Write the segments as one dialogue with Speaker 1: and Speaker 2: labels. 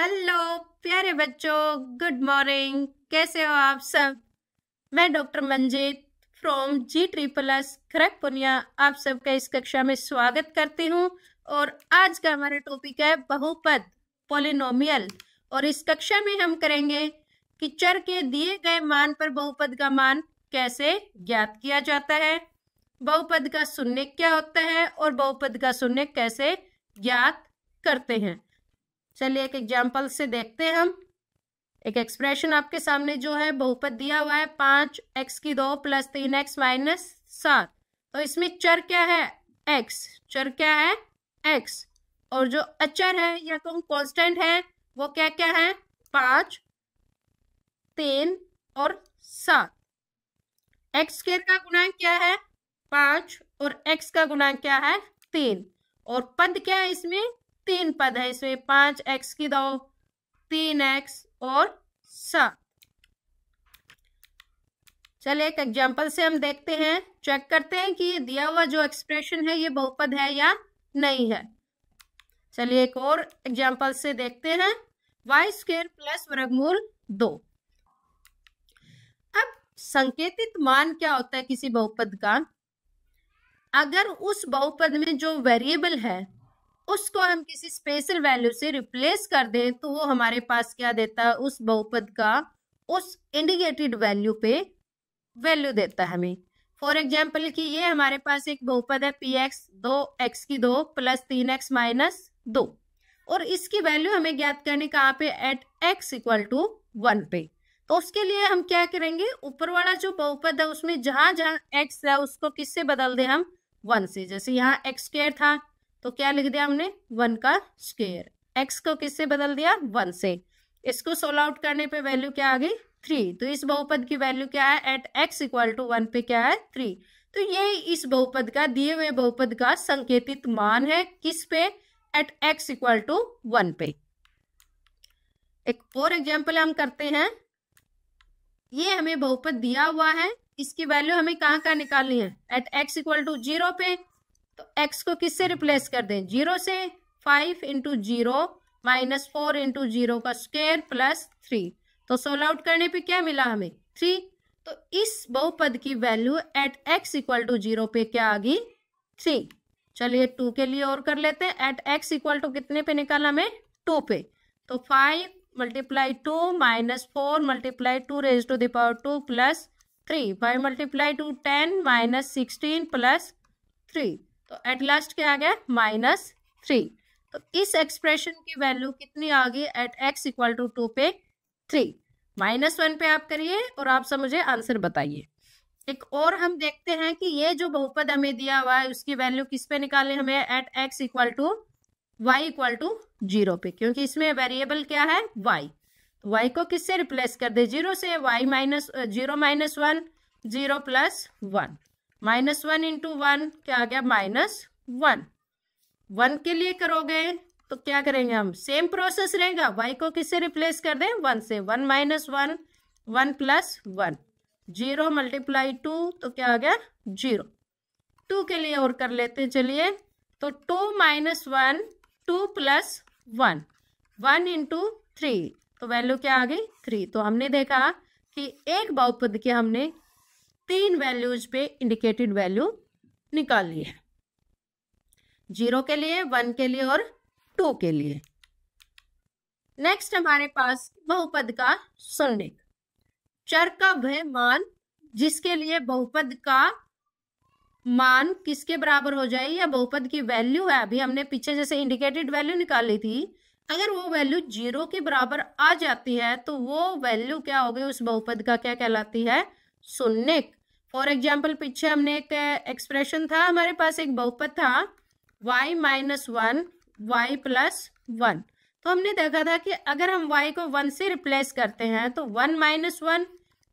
Speaker 1: hello प्यारे बच्चों good morning कैसे हो आप सब मैं doctor Manjeet from G triple S Punia आप सबका इस कक्षा में स्वागत करती हूँ और आज का हमारा टॉपिक है बहुपद पोलिनोमियल और इस कक्षा में हम करेंगे कि चर के दिए गए मान पर बहुपद का मान कैसे ज्ञात किया जाता है बहुपद का शून्य क्या होता है और बहुपद का शून्य कैसे ज्ञात करते हैं चलिए एक एग्जाम्पल से देखते हैं हम एक एक्सप्रेशन आपके सामने जो है बहुपद दिया हुआ है पांच एक्स की दो प्लस तीन एक्स माइनस सात तो इसमें चर क्या है एक्स चर क्या है एक्स और जो अचर है या तो कॉन्स्टेंट है वो क्या क्या है पांच तीन और सात एक्स स्केयर का गुणांक क्या है पांच और एक्स का गुणांक क्या है तीन और पद क्या है इसमें तीन पद है इसमें पांच एक्स की दो तीन एक्स और सात चलिए एक एग्जाम्पल से हम देखते हैं चेक करते हैं कि दिया हुआ जो एक्सप्रेशन है ये बहुपद है या नहीं है चलिए एक और एग्जाम्पल से देखते हैं वाई स्केयर प्लस वर्गमूल दो अब संकेतित मान क्या होता है किसी बहुपद का अगर उस बहुपद में जो वेरिएबल है उसको हम किसी स्पेशल वैल्यू से रिप्लेस कर दें तो वो हमारे पास क्या देता है उस बहुपद का उस इंडिकेटेड वैल्यू पे वैल्यू देता है हमें फॉर एग्जाम्पल कि ये हमारे पास एक बहुपद है पी एक्स दो एक्स की दो प्लस तीन एक्स माइनस दो और इसकी वैल्यू हमें ज्ञात करने कहाँ पे at x equal to one पे तो उसके लिए हम क्या करेंगे ऊपर वाला जो बहुपद है उसमें जहां जहां एक्स है उसको किससे बदल दें हम वन से जैसे यहाँ एक्स स्क्र था तो क्या लिख दिया हमने वन का स्क्वेयर एक्स को किससे बदल दिया वन से इसको सोल आउट करने पे वैल्यू क्या आ गई थ्री तो इस बहुपद की वैल्यू क्या है at x equal to one पे क्या है थ्री तो ये इस बहुपद का दिए हुए बहुपद का संकेतित मान है किस पे at x equal to one पे एक और एग्जाम्पल हम करते हैं ये हमें बहुपद दिया हुआ है इसकी वैल्यू हमें कहाँ कहाँ निकालनी है at x equal to zero पे तो एक्स को किससे रिप्लेस कर दें जीरो से five into zero minus four into zero का स्क्वेयर प्लस थ्री तो सोल आउट करने पे क्या मिला हमें थ्री तो इस बहुपद की value at x equal to zero पे क्या आ गई थ्री चलिए टू के लिए और कर लेते हैं एट एक्स इक्वल टू कितने पे निकाला हमें टू पे तो five multiply two minus four multiply two raise to the power two plus three five multiply two ten minus sixteen plus three तो एट लास्ट क्या आ गया माइनस थ्री तो इस एक्सप्रेशन की वैल्यू कितनी आ गई at x equal to two पे थ्री माइनस वन पे आप करिए और आप सब मुझे आंसर बताइए एक और हम देखते हैं कि ये जो बहुपद हमें दिया हुआ है उसकी वैल्यू किस पे निकाले हमें at x equal to y equal to zero पे क्योंकि इसमें वेरिएबल क्या है वाई वाई तो को किससे रिप्लेस कर दे जीरो से y minus zero minus one zero plus one minus one into one क्या आ गया माइनस वन वन के लिए करोगे तो क्या करेंगे हम सेम प्रोसेस रहेगा वाई को किससे रिप्लेस कर दें वन से one minus one one plus one zero multiply two तो क्या आ गया जीरो टू के लिए और कर लेते चलिए तो two minus one two plus one one into three तो वैल्यू क्या आ गई थ्री तो हमने देखा कि एक बहुपद के हमने तीन वैल्यूज पे इंडिकेटेड वैल्यू निकाल ली है जीरो के लिए वन के लिए और टू के लिए नेक्स्ट हमारे पास बहुपद का सुनिक चर का वह मान जिसके लिए बहुपद का मान किसके बराबर हो जाए या बहुपद की वैल्यू है अभी हमने पीछे जैसे इंडिकेटेड वैल्यू निकाल ली थी अगर वो वैल्यू जीरो के बराबर आ जाती है तो वो वैल्यू क्या हो गई उस बहुपद का क्या कहलाती है सुनिक फॉर एग्जाम्पल पीछे हमने एक एक्सप्रेशन था हमारे पास एक बहुपद था y minus one y plus one तो हमने देखा था कि अगर हम y को वन से रिप्लेस करते हैं तो one minus one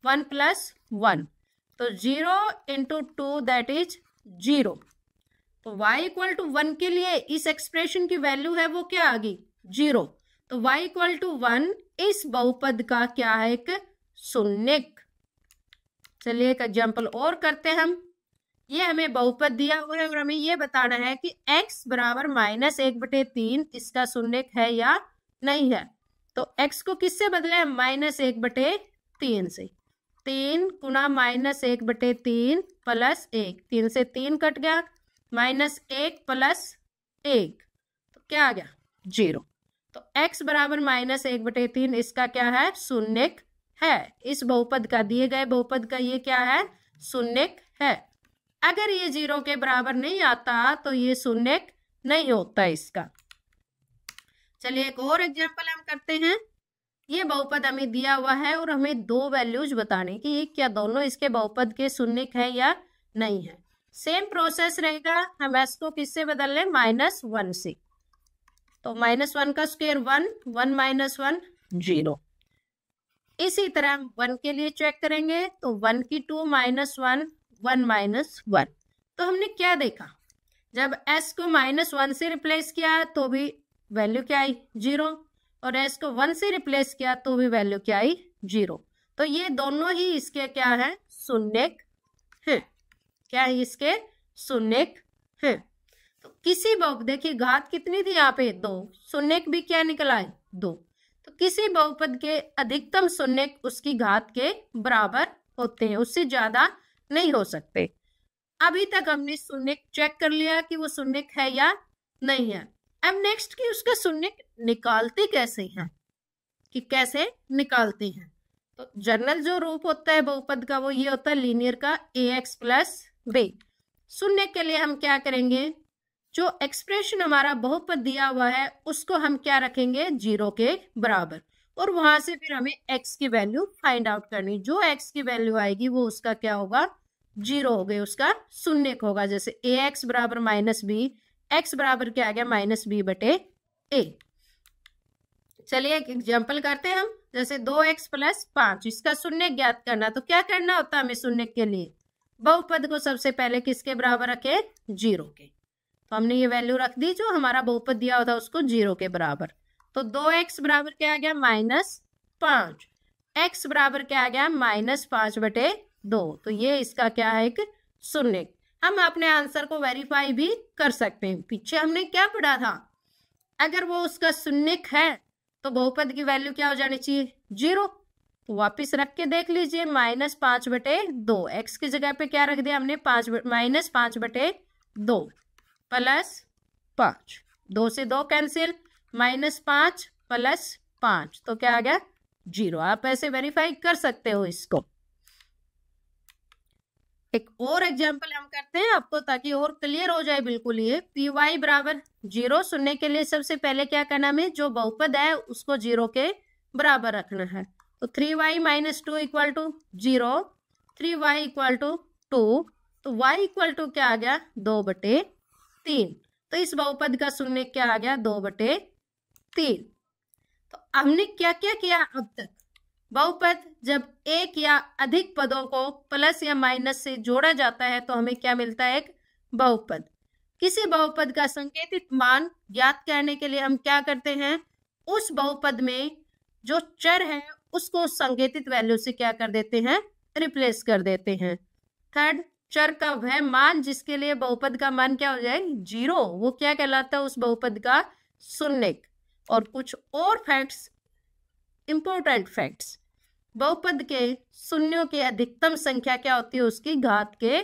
Speaker 1: one plus one तो zero into two that is zero तो y इक्वल टू वन के लिए इस एक्सप्रेशन की वैल्यू है वो क्या आ गई जीरो तो y इक्वल टू वन इस बहुपद का क्या है एक शून्य चलिए एक एग्जाम्पल और करते हैं हम ये हमें बहुपद दिया हुआ है और हमें ये बताना है कि x बराबर माइनस एक बटे तीन इसका शून्य है या नहीं है तो x को किससे बदले माइनस एक बटे तीन से तीन गुना माइनस एक बटे तीन प्लस एक तीन से तीन कट गया माइनस एक प्लस एक तो क्या आ गया जीरो तो x बराबर माइनस एक बटे तीन इसका क्या है शून्य है इस बहुपद का दिए गए बहुपद का ये क्या है शून्यक है अगर ये जीरो के बराबर नहीं आता तो ये शून्य नहीं होता इसका चलिए एक और एग्जाम्पल हम करते हैं ये बहुपद हमें दिया हुआ है और हमें दो वैल्यूज बताने की क्या दोनों इसके बहुपद के शून्य है या नहीं है सेम प्रोसेस रहेगा हम एस को किससे बदल लें माइनस वन से तो माइनस वन का square one one minus one zero इसी तरह हम वन के लिए चेक करेंगे तो वन की two minus one one minus one तो हमने क्या देखा जब एस को माइनस वन से रिप्लेस किया तो भी वैल्यू क्या आई जीरो और एस को वन से रिप्लेस किया तो भी वैल्यू क्या आई जीरो तो ये दोनों ही इसके क्या है शून्य है क्या है इसके शून्यक है तो किसी बहुत देखिए घात कितनी थी यहाँ पे दो शून्य भी क्या निकला है दो तो किसी बहुपद के अधिकतम शून्य उसकी घात के बराबर होते हैं उससे ज्यादा नहीं हो सकते अभी तक हमने शून्य चेक कर लिया कि वो शून्य है या नहीं है अब नेक्स्ट की उसका शून्य निकालते कैसे हैं कि कैसे निकालते हैं तो जनरल जो रूप होता है बहुपद का वो ये होता है लीनियर का ए एक्स प्लस बे शून्य के लिए हम क्या करेंगे जो एक्सप्रेशन हमारा बहुपद दिया हुआ है उसको हम क्या रखेंगे जीरो के बराबर और वहां से फिर हमें एक्स की वैल्यू फाइंड आउट करनी जो एक्स की वैल्यू आएगी वो उसका क्या होगा जीरो हो गई उसका शून्य होगा जैसे ए एक्स बराबर माइनस बी एक्स बराबर क्या आ गया माइनस बी बटे ए चलिए एक एग्जाम्पल करते हैं हम जैसे दो एक्स प्लस पांच इसका शून्य ज्ञात करना तो क्या करना होता है हमें शून्य के लिए बहुपद को सबसे पहले किसके बराबर रखे जीरो के तो हमने ये वैल्यू रख दी जो हमारा बहुपद दिया होता उसको जीरो के बराबर तो दो एक्स बराबर क्या आ गया माइनस पांच एक्स बराबर क्या आ गया माइनस पांच बटे दो तो ये इसका क्या है एक शून्य हम अपने आंसर को वेरीफाई भी कर सकते हैं पीछे हमने क्या पढ़ा था अगर वो उसका शून्य है तो बहुपद की वैल्यू क्या हो जानी चाहिए जीरो तो वापिस रख के देख लीजिए माइनस पांच बटे दो एक्स की जगह पे क्या रख दिया हमने पांच माइनस पांच बटे दो प्लस पाँच दो से दो कैंसिल माइनस पाँच प्लस पाँच तो क्या आ गया जीरो आप ऐसे वेरीफाई कर सकते हो इसको एक और एग्जाम्पल हम करते हैं आपको ताकि और क्लियर हो जाए बिल्कुल ये पी वाई बराबर जीरो सुनने के लिए सबसे पहले क्या करना है जो बहुपद है उसको जीरो के बराबर रखना है तो three Y minus two equal to zero three Y equal to two तो वाई इक्वल टू क्या आ गया दो बटे तीन तो इस बहुपद का शून्य क्या आ गया दो बटे तीन तो हमने क्या क्या किया अब तक बहुपद जब एक या अधिक पदों को प्लस या माइनस से जोड़ा जाता है तो हमें क्या मिलता है एक बहुपद किसी बहुपद का संकेतित मान ज्ञात करने के लिए हम क्या करते हैं उस बहुपद में जो चर है उसको संकेतित वैल्यू से क्या कर देते हैं रिप्लेस कर देते हैं थर्ड चर का वह मान जिसके लिए बहुपद का मान क्या हो जाए जीरो वो क्या कहलाता है उस बहुपद का सुन्निक और कुछ और फैक्ट्स इंपॉर्टेंट फैक्ट्स बहुपद के शून्यों की अधिकतम संख्या क्या होती है उसकी घात के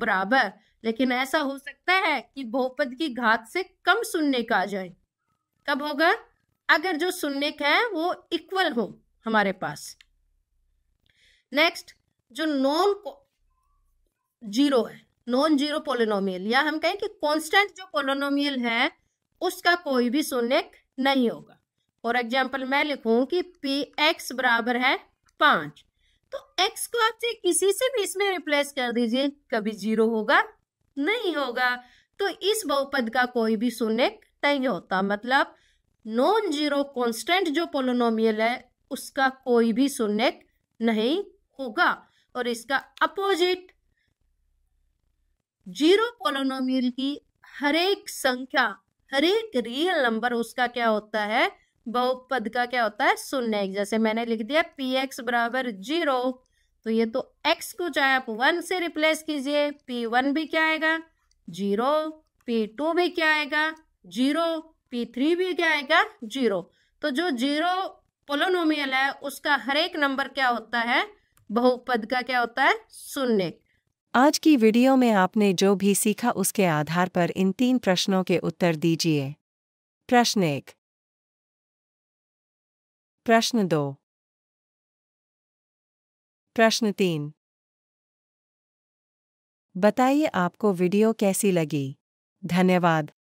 Speaker 1: बराबर लेकिन ऐसा हो सकता है कि बहुपद की घात से कम शून्य का आ जाए कब होगा अगर जो शून्य है वो इक्वल हो हमारे पास नेक्स्ट जो नॉन जीरो है नॉन जीरो पोलिनोमियल या हम कहें कि कांस्टेंट जो पोलिनोमियल है उसका कोई भी शून्यक नहीं होगा फॉर एग्जाम्पल मैं लिखूं कि पी एक्स बराबर है पांच तो एक्स को आप चाहे किसी से भी इसमें रिप्लेस कर दीजिए कभी जीरो होगा नहीं होगा तो इस बहुपद का कोई भी शून्यक नहीं होता मतलब नॉन जीरो कॉन्स्टेंट जो पोलिनोमियल है उसका कोई भी शून्यक नहीं होगा और इसका अपोजिट जीरो पोलोनोमियल की हरेक संख्या हरेक रियल नंबर उसका क्या होता है बहुपद का क्या होता है शून्य जैसे मैंने लिख दिया पी एक्स बराबर जीरो तो ये तो x को चाहे आप वन से रिप्लेस कीजिए पी वन भी क्या आएगा जीरो पी टू भी क्या आएगा जीरो पी थ्री भी क्या आएगा जीरो तो जो जीरो पोलोनोमियल है उसका हरेक नंबर क्या होता है बहुपद का क्या होता है शून्य आज की वीडियो में आपने जो भी सीखा उसके आधार पर इन तीन प्रश्नों के उत्तर दीजिए प्रश्न एक प्रश्न दो प्रश्न तीन बताइए आपको वीडियो कैसी लगी धन्यवाद